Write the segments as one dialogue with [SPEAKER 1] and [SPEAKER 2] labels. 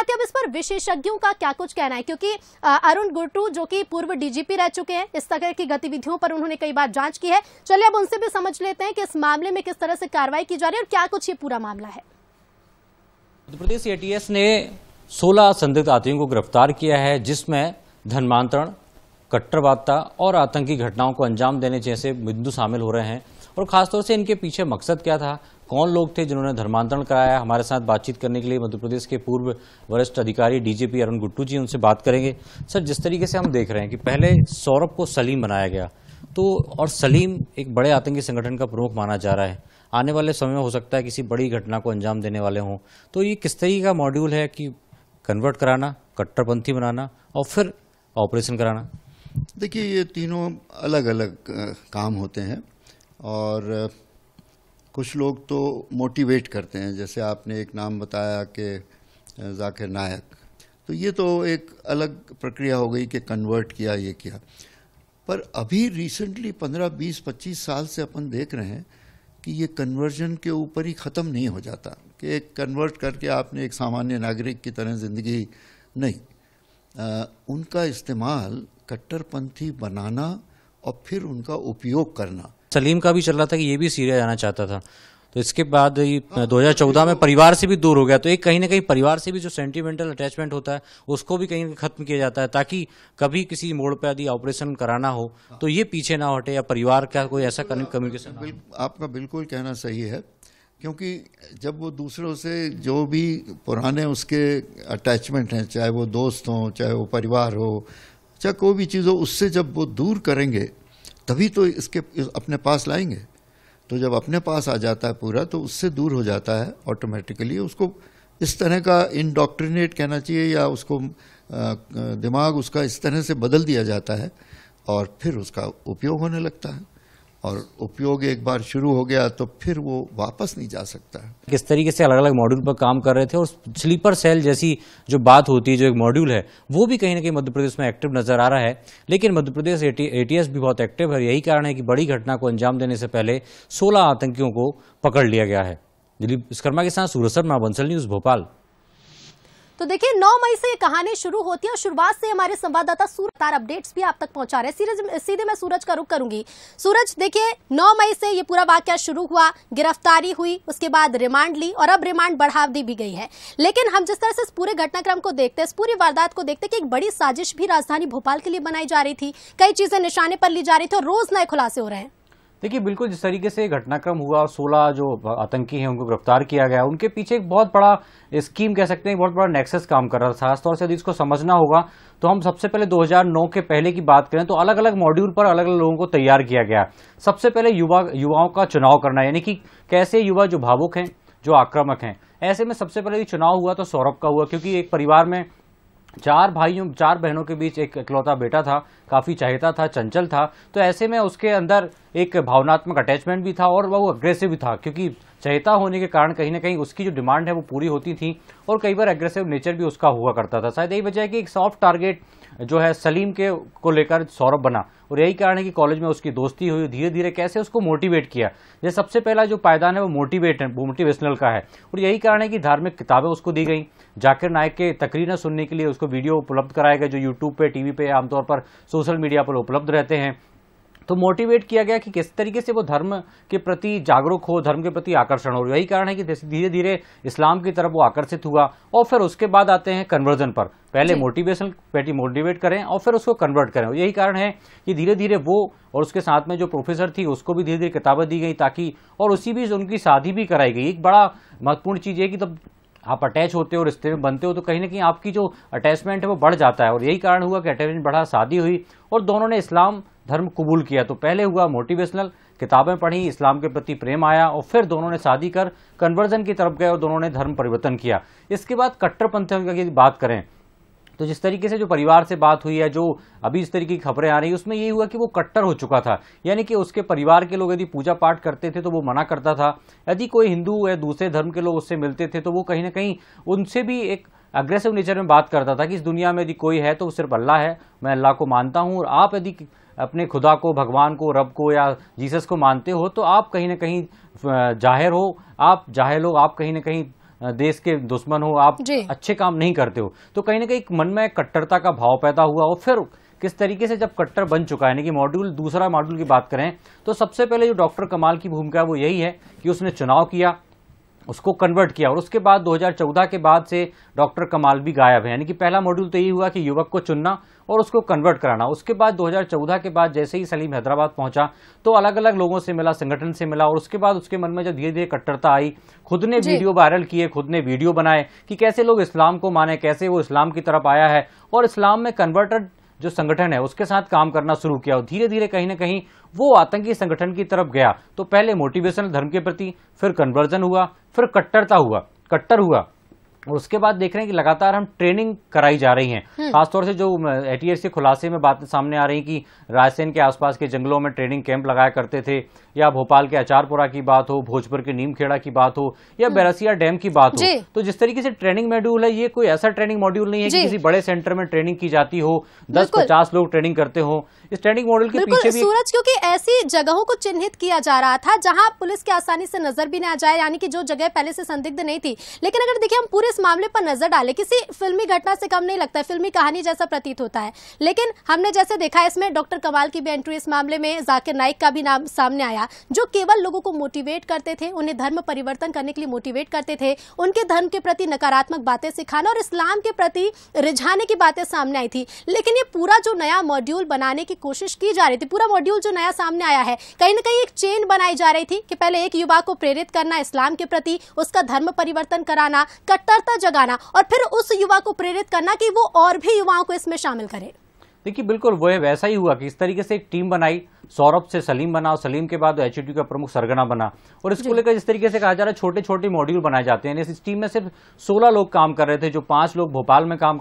[SPEAKER 1] साथ ही अब इस पर विशेषज्ञों का क्या कुछ कहना है क्योंकि अरुण गुटू जो कि पूर्व डीजीपी रह चुके हैं इस तरह की गतिविधियों पर उन्होंने कई बार जांच की है चलिए अब उनसे भी समझ लेते हैं कि इस मामले में किस तरह से कार्रवाई की जा रही है और क्या कुछ ये पूरा मामला है
[SPEAKER 2] मध्यप्रदेश एटीएस ने सोलह संदिग्ध आतंकियों को गिरफ्तार किया है जिसमें धर्मांतरण कट्टरवादता और आतंकी घटनाओं को अंजाम देने जैसे बिंदु शामिल हो रहे हैं और खासतौर से इनके पीछे मकसद क्या था कौन लोग थे जिन्होंने धर्मांतरण कराया हमारे साथ बातचीत करने के लिए मध्य प्रदेश के पूर्व वरिष्ठ अधिकारी डीजीपी अरुण गुट्टू जी उनसे बात करेंगे सर जिस तरीके से हम देख रहे हैं कि पहले सौरभ को सलीम बनाया गया तो और सलीम एक बड़े आतंकी संगठन का प्रमुख माना जा रहा है आने वाले समय में हो सकता है किसी बड़ी घटना को अंजाम देने वाले हों तो ये किस तरीके का मॉड्यूल है कि कन्वर्ट कराना कट्टरपंथी बनाना और फिर ऑपरेशन कराना देखिए
[SPEAKER 3] ये तीनों अलग अलग काम होते हैं और कुछ लोग तो मोटिवेट करते हैं जैसे आपने एक नाम बताया कि जाकिर नायक तो ये तो एक अलग प्रक्रिया हो गई कि कन्वर्ट किया ये किया पर अभी रिसेंटली पंद्रह बीस पच्चीस साल से अपन देख रहे हैं कि ये कन्वर्जन के ऊपर ही ख़त्म नहीं हो जाता कि एक कन्वर्ट करके आपने एक सामान्य नागरिक की तरह ज़िंदगी नहीं आ, उनका इस्तेमाल कट्टरपंथी बनाना और फिर उनका उपयोग करना
[SPEAKER 2] सलीम का भी चल रहा था कि ये भी सीरिया जाना चाहता था तो इसके बाद दो हज़ार चौदह में परिवार से भी दूर हो गया तो एक कहीं ना कहीं परिवार से भी जो सेंटिमेंटल अटैचमेंट होता है उसको भी कहीं खत्म किया जाता है ताकि कभी किसी मोड़ पर यदि ऑपरेशन कराना हो तो ये पीछे ना हटे या परिवार का कोई ऐसा कम्युनिकेशन
[SPEAKER 3] आपका बिल्कुल कहना सही है क्योंकि जब वो दूसरों से जो भी पुराने उसके अटैचमेंट हैं चाहे वो दोस्त हों चाहे वो परिवार हो चाहे कोई भी चीज़ हो उससे जब वो दूर करेंगे तभी तो इसके अपने पास लाएंगे तो जब अपने पास आ जाता है पूरा तो उससे दूर हो जाता है ऑटोमेटिकली उसको इस तरह का इनडॉक्ट्रिनेट कहना चाहिए या उसको दिमाग उसका इस तरह से बदल दिया जाता है और फिर उसका उपयोग होने लगता है और उपयोग एक बार शुरू हो गया तो फिर वो वापस नहीं जा सकता किस तरीके से अलग अलग मॉड्यूल पर काम कर रहे थे और स्लीपर सेल जैसी
[SPEAKER 2] जो बात होती है जो एक मॉड्यूल है वो भी कहीं ना कहीं मध्य प्रदेश में एक्टिव नजर आ रहा है लेकिन मध्य प्रदेश एटीएस भी बहुत एक्टिव है यही कारण है कि बड़ी घटना को अंजाम देने से पहले सोलह आतंकियों को पकड़ लिया गया है दिलीप विश्वकर्मा के साथ सूरसर मां बंसल न्यूज भोपाल
[SPEAKER 1] तो देखिए 9 मई से ये कहानी शुरू होती है और शुरुआत से हमारे संवाददाता सूरज तार अपडेट्स भी आप तक पहुंचा रहे हैं सीधे मैं सूरज का रुख करूंगी सूरज देखिए 9 मई से ये पूरा वाक्य शुरू हुआ गिरफ्तारी हुई उसके बाद रिमांड ली और अब रिमांड बढ़ा दी भी गई है लेकिन हम जिस तरह से इस पूरे घटनाक्रम को देखते हैं इस पूरी वारदात को देखते हैं कि एक बड़ी साजिश भी राजधानी भोपाल के लिए बनाई जा रही थी कई चीजें निशाने पर ली जा रही थी और रोज नए खुलासे हो रहे हैं
[SPEAKER 2] देखिए बिल्कुल जिस तरीके से घटनाक्रम हुआ सोलह जो आतंकी हैं उनको गिरफ्तार किया गया उनके पीछे एक बहुत बड़ा स्कीम कह सकते हैं बहुत बड़ा नेक्सस काम कर रहा था खासतौर से यदि इसको समझना होगा तो हम सबसे पहले 2009 के पहले की बात करें तो अलग अलग मॉड्यूल पर अलग अलग लोगों को तैयार किया गया सबसे पहले युवा युवाओं का चुनाव करना यानी कि कैसे युवा जो भावुक हैं जो आक्रामक हैं ऐसे में सबसे पहले चुनाव हुआ तो सौरभ का हुआ क्योंकि एक परिवार में चार भाइयों चार बहनों के बीच एक इकलौता बेटा था काफ़ी चाहता था चंचल था तो ऐसे में उसके अंदर एक भावनात्मक अटैचमेंट भी था और वह अग्रेसिव भी था क्योंकि चहेता होने के कारण कहीं ना कहीं उसकी जो डिमांड है वो पूरी होती थी और कई बार एग्रेसिव नेचर भी उसका हुआ करता था शायद यही वजह है कि एक सॉफ्ट टारगेट जो है सलीम के को लेकर सौरभ बना और यही कारण है कि कॉलेज में उसकी दोस्ती हुई धीरे धीरे कैसे उसको मोटिवेट किया ये सबसे पहला जो पायदान है वो मोटिवेट है मोटिवेशनल का है और यही कारण है कि धार्मिक किताबें उसको दी गई जाकिर नायक के तकरीरें सुनने के लिए उसको वीडियो उपलब्ध कराए गए जो यूट्यूब पर टीवी पे आमतौर पर सोशल मीडिया पर उपलब्ध रहते हैं तो मोटिवेट किया गया कि किस तरीके से वो धर्म के प्रति जागरूक हो धर्म के प्रति आकर्षण हो यही कारण है कि धीरे धीरे इस्लाम की तरफ वो आकर्षित हुआ और फिर उसके बाद आते हैं कन्वर्जन पर पहले मोटिवेशन पेटी मोटिवेट करें और फिर उसको कन्वर्ट करें यही कारण है कि धीरे धीरे वो और उसके साथ में जो प्रोफेसर थी उसको भी धीरे धीरे किताबें दी गई ताकि और उसी बीच उनकी शादी भी कराई गई एक बड़ा महत्वपूर्ण चीज़ है कि तब आप अटैच होते हो रिश्ते में बनते हो तो कहीं ना कहीं आपकी जो अटैचमेंट है वो बढ़ जाता है और यही कारण हुआ कि अटैचमेंट बढ़ा शादी हुई और दोनों ने इस्लाम धर्म कबूल किया तो पहले हुआ मोटिवेशनल किताबें पढ़ी इस्लाम के प्रति प्रेम आया और फिर दोनों ने शादी कर कन्वर्जन की तरफ गए और दोनों ने धर्म परिवर्तन किया इसके बाद कट्टरपंथियों की बात करें तो जिस तरीके से जो परिवार से बात हुई है जो अभी इस तरीके की खबरें आ रही उसमें ये हुआ कि वो कट्टर हो चुका था यानी कि उसके परिवार के लोग यदि पूजा पाठ करते थे तो वो मना करता था यदि कोई हिंदू या दूसरे धर्म के लोग उससे मिलते थे तो वो कहीं ना कहीं उनसे भी एक अग्रेसिव नेचर में बात करता था कि इस दुनिया में यदि कोई है तो सिर्फ अल्लाह है मैं अल्लाह को मानता हूँ और आप यदि अपने खुदा को भगवान को रब को या जीसस को मानते हो तो आप कहीं ना कहीं जाहिर हो आप जाहिर हो आप कहीं ना कहीं देश के दुश्मन हो आप अच्छे काम नहीं करते हो तो कहीं ना कहीं मन में कट्टरता का भाव पैदा हुआ और फिर किस तरीके से जब कट्टर बन चुका है यानी कि मॉड्यूल दूसरा मॉड्यूल की बात करें तो सबसे पहले जो डॉक्टर कमाल की भूमिका है वो यही है कि उसने चुनाव किया उसको कन्वर्ट किया और उसके बाद 2014 के बाद से डॉक्टर कमाल भी गायब है यानी कि पहला मॉड्यूल तो यही हुआ कि युवक को चुनना और उसको कन्वर्ट कराना उसके बाद 2014 के बाद जैसे ही सलीम हैदराबाद पहुंचा तो अलग अलग लोगों से मिला संगठन से मिला और उसके बाद उसके मन में जब धीरे धीरे कट्टरता आई खुद ने वीडियो वायरल किए खुद ने वीडियो बनाए कि कैसे लोग इस्लाम को माने कैसे वो इस्लाम की तरफ आया है और इस्लाम में कन्वर्टेड जो संगठन है उसके साथ काम करना शुरू किया और धीरे धीरे कहीं ना कहीं वो आतंकी संगठन की तरफ गया तो पहले मोटिवेशनल धर्म के प्रति फिर कन्वर्जन हुआ फिर कट्टरता हुआ कट्टर हुआ और उसके बाद देख रहे हैं कि लगातार हम ट्रेनिंग कराई जा रही है हम्म। खासतौर से जो एटीएस के खुलासे में बातें सामने आ रही कि रायसेन के आसपास के जंगलों में ट्रेनिंग कैंप लगाया करते थे या भोपाल के अचारपुरा की बात हो भोजपुर के नीमखेड़ा की बात हो या हम्म। बेरसिया डैम की बात हो तो जिस तरीके से ट्रेनिंग मॉड्यूल है ये कोई ऐसा ट्रेनिंग मॉड्यूल नहीं है कि किसी बड़े सेंटर में ट्रेनिंग की जाती हो दस पचास लोग ट्रेनिंग करते हो इस ट्रेनिंग मॉड्यूल के पीछे भी सूरज
[SPEAKER 1] क्योंकि ऐसी जगहों को चिन्हित किया जा रहा था जहां पुलिस के आसानी से नजर भी न आ जाए यानी कि जो जगह पहले से संदिग्ध नहीं थी लेकिन अगर देखिए हम पूरे इस मामले पर नजर डाले किसी फिल्मी घटना से कम नहीं लगता फिल्मी कहानी जैसा प्रतीत होता है लेकिन हमने जैसे देखा इसमें डॉक्टर कमाल की भी एंट्री इस मामले में जाकिर नाइक का भी नाम सामने आया जो केवल लोगों को मोटिवेट करते थे उन्हें धर्म परिवर्तन करने के लिए मोटिवेट करते थे उनके धर्म के प्रति नकारात्मक बातें सिखाना और इस्लाम के प्रति रिझाने की बातें सामने आई थी लेकिन ये पूरा जो नया मॉड्यूल बनाने की कोशिश की जा रही थी पूरा मॉड्यूल जो नया सामने आया है कहीं ना कहीं एक चेन बनाई जा रही थी कि पहले एक युवा को प्रेरित करना इस्लाम के प्रति उसका धर्म परिवर्तन कराना कट्टर जागरूकता जगाना और फिर उस युवा को प्रेरित करना कि वो और भी युवाओं को इसमें शामिल करे
[SPEAKER 2] देखिए बिल्कुल वो वैसा ही हुआ कि इस तरीके से एक टीम बनाई सौरभ से सलीम बना और सलीम के बाद एच का प्रमुख सरगना बना और इसको लेकर जिस तरीके से कहा जा रहा है छोटे छोटे मॉड्यूल बनाए जाते हैं इस टीम में सिर्फ सोलह लोग काम कर रहे थे जो पांच लोग भोपाल में काम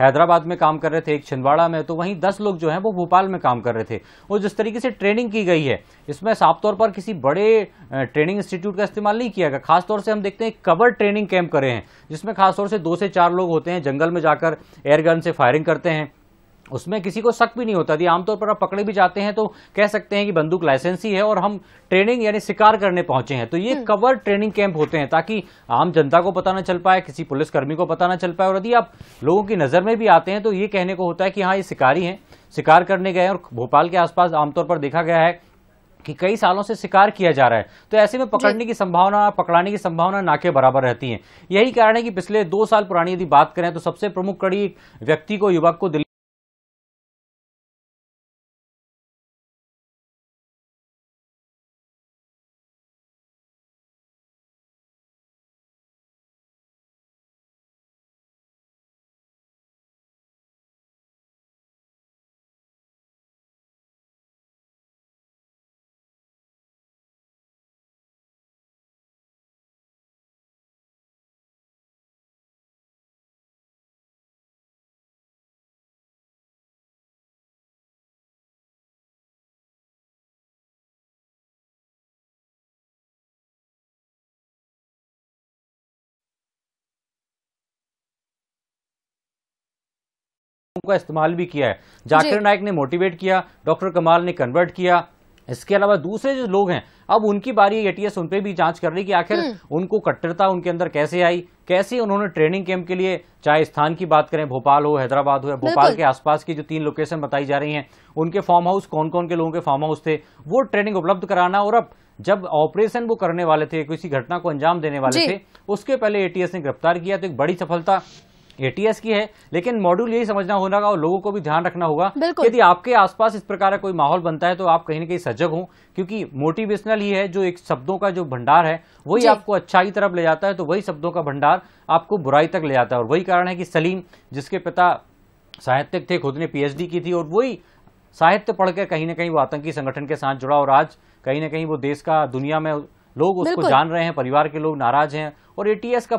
[SPEAKER 2] हैदराबाद में काम कर रहे थे एक छिंदवाड़ा में तो वहीं दस लोग जो है वो भोपाल में काम कर रहे थे और जिस तरीके से ट्रेनिंग की गई है इसमें साफ तौर पर किसी बड़े ट्रेनिंग इंस्टीट्यूट का इस्तेमाल नहीं किया गया खासतौर से हम देखते हैं कवर ट्रेनिंग कैंप करे हैं जिसमें खासतौर से दो से चार लोग होते हैं जंगल में जाकर एयरगन से फायरिंग करते हैं उसमें किसी को शक भी नहीं होता यदि आमतौर पर आप पकड़े भी जाते हैं तो कह सकते हैं कि बंदूक लाइसेंस ही है और हम ट्रेनिंग यानी शिकार करने पहुंचे हैं तो ये हम्म। कवर ट्रेनिंग कैंप होते हैं ताकि आम जनता को पता ना चल पाए किसी पुलिसकर्मी को पता ना चल पाए और यदि आप लोगों की नज़र में भी आते हैं तो ये कहने को होता है कि हाँ ये शिकारी हैं शिकार करने गए हैं और भोपाल के आसपास आमतौर पर देखा गया है कि कई सालों से शिकार किया जा रहा है तो ऐसे में पकड़ने की संभावना पकड़ाने की संभावना ना के बराबर रहती है यही कारण है कि पिछले दो साल पुरानी यदि बात करें तो सबसे प्रमुख कड़ी व्यक्ति को युवक को दिल्ली का इस्तेमाल भी किया है जाकिर नायक ने मोटिवेट किया डॉक्टर कमाल ने कन्वर्ट किया इसके अलावा दूसरे जो लोग हैं अब उनकी बारी एटीएस उन पर भी जांच कर रही कि आखिर हम्म। उनको कट्टरता उनके अंदर कैसे आई कैसे उन्होंने ट्रेनिंग कैंप के लिए चाहे स्थान की बात करें भोपाल हो हैदराबाद हो भोपाल के आसपास की जो तीन लोकेशन बताई जा रही हैं उनके फार्म हाउस कौन कौन के लोगों के फार्म हाउस थे वो ट्रेनिंग उपलब्ध कराना और अब जब ऑपरेशन वो करने वाले थे किसी घटना को अंजाम देने वाले थे उसके पहले एटीएस ने गिरफ्तार किया तो एक बड़ी सफलता एटीएस की है लेकिन मॉड्यूल यही समझना होगा और लोगों को भी ध्यान रखना होगा यदि आपके आसपास इस प्रकार का कोई माहौल बनता है तो आप कहीं ना कहीं सजग हो क्योंकि मोटिवेशनल ही है जो एक शब्दों का जो भंडार है वही आपको अच्छाई तरफ ले जाता है तो वही शब्दों का भंडार आपको बुराई तक ले जाता है और वही कारण है कि सलीम जिसके पिता साहित्यिक थे खुद ने पीएचडी की थी और वही साहित्य पढ़कर कहीं ना कहीं वो आतंकी संगठन के साथ जुड़ा और आज कहीं ना कहीं वो देश का दुनिया में लोग उसको जान रहे हैं परिवार के लोग नाराज हैं और एटीएस का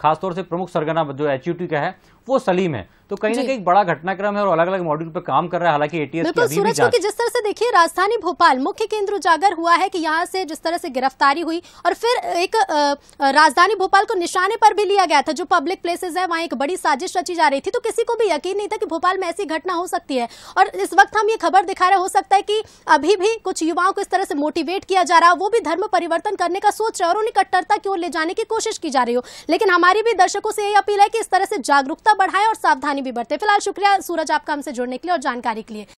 [SPEAKER 2] खासतौर से प्रमुख सरगना जो एच का है वो सलीम है तो कहीं ना कहीं बड़ा घटनाक्रम है और अलग अलग मॉड्यूल पर काम कर रहा है हालांकि एटीएस बिल्कुल सूरज क्योंकि
[SPEAKER 1] जिस तरह से देखिए राजधानी भोपाल मुख्य केंद्र उजागर हुआ है कि यहाँ से जिस तरह से गिरफ्तारी हुई और फिर एक राजधानी भोपाल को निशाने पर भी लिया गया था जो पब्लिक प्लेसेज है वहाँ एक बड़ी साजिश रची जा रही थी तो किसी को भी यकीन नहीं था कि भोपाल में ऐसी घटना हो सकती है और इस वक्त हम ये खबर दिखा रहे हो सकता है की अभी भी कुछ युवाओं को इस तरह से मोटिवेट किया जा रहा है वो भी धर्म परिवर्तन करने का सोच रहे और उन्हें कट्टरता की ओर ले जाने की कोशिश कोशिश की जा रही हो लेकिन हमारी भी दर्शकों से यही अपील है कि इस तरह से जागरूकता बढ़ाएं और सावधानी भी बरतें फिलहाल शुक्रिया सूरज आपका हमसे जुड़ने के लिए और जानकारी के लिए